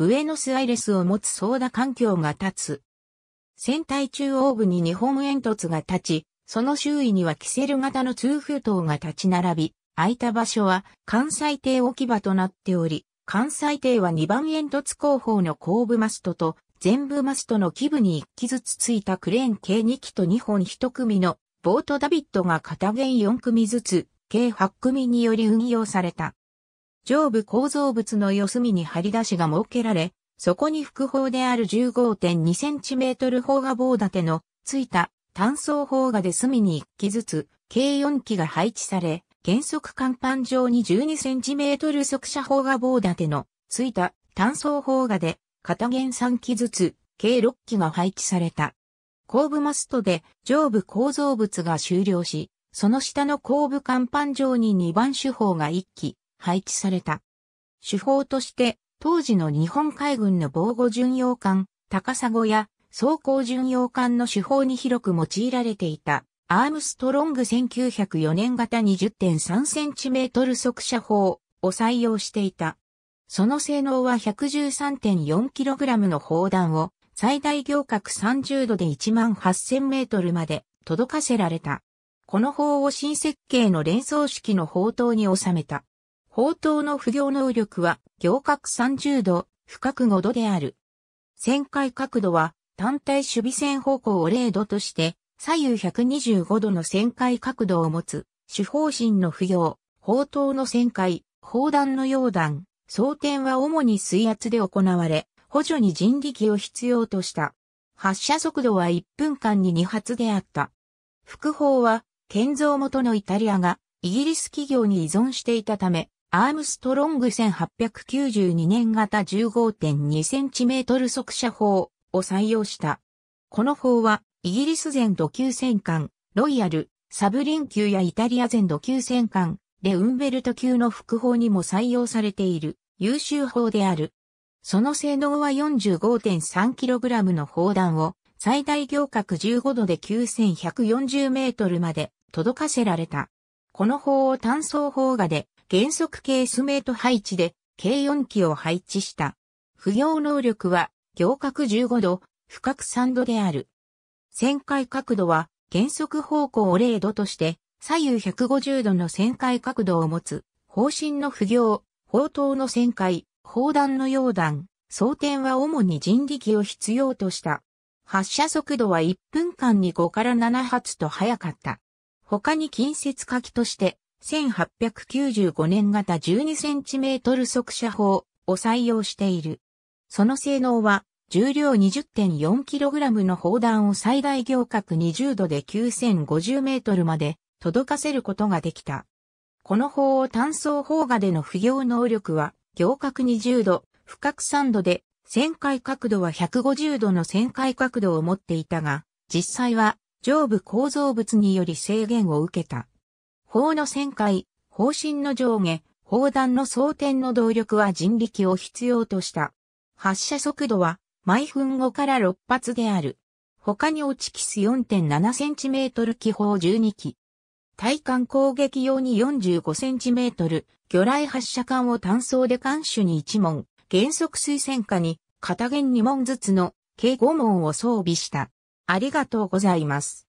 ブエノスアイレスを持つソーダ環境が立つ。船体中央部に日本煙突が立ち、その周囲にはキセル型の通風塔が立ち並び、空いた場所は関西艇置き場となっており、関西艇は2番煙突後方の後部マストと前部マストの基部に1機ずつついたクレーン計2機と2本1組のボートダビットが片弦4組ずつ、計8組により運用された。上部構造物の四隅に張り出しが設けられ、そこに複方である 15.2cm 砲が棒立てのついた単装方がで隅に1機ずつ、計4機が配置され、原則甲板上に 12cm 速射砲が棒立てのついた単装方がで、片弦3機ずつ、計6機が配置された。後部マストで上部構造物が終了し、その下の後部甲板上に2番手法が1機、配置された。手法として、当時の日本海軍の防護巡洋艦、高砂や装甲巡洋艦の手法に広く用いられていた、アームストロング1904年型 20.3cm 速射砲を採用していた。その性能は 113.4kg の砲弾を最大行角30度で1万8000メートルまで届かせられた。この砲を新設計の連想式の砲塔に収めた。宝刀の不行能力は、行角30度、深角5度である。旋回角度は、単体守備線方向を0度として、左右125度の旋回角度を持つ、主方針の不行、宝刀の旋回、砲弾の溶弾、装填は主に水圧で行われ、補助に人力を必要とした。発射速度は1分間に2発であった。副砲は、建造元のイタリアがイギリス企業に依存していたため、アームストロング1892年型 15.2cm 速射砲を採用した。この砲は、イギリス全土級戦艦、ロイヤル、サブリン級やイタリア全土級戦艦、レウンベルト級の副砲にも採用されている優秀砲である。その性能は 45.3kg の砲弾を最大行角15度で 9140m まで届かせられた。この砲を単装砲画で原則ケスメート配置で計4機を配置した。不行能力は行角15度、深角3度である。旋回角度は原則方向を0度として左右150度の旋回角度を持つ。方針の不行、砲塔の旋回、砲弾の溶弾、装填は主に人力を必要とした。発射速度は1分間に5から7発と速かった。他に近接火器として1895年型 12cm 速射砲を採用している。その性能は重量 20.4kg の砲弾を最大行角20度で 9050m まで届かせることができた。この砲を単装砲画での不行能力は行角20度、深角3度で旋回角度は150度の旋回角度を持っていたが、実際は上部構造物により制限を受けた。砲の旋回、砲身の上下、砲弾の装填の動力は人力を必要とした。発射速度は毎分5から6発である。他に落ちキス 4.7cm 気砲12機。対艦攻撃用に 45cm、魚雷発射管を単装で艦首に1門、原則水戦下に片弦2門ずつの計5門を装備した。ありがとうございます。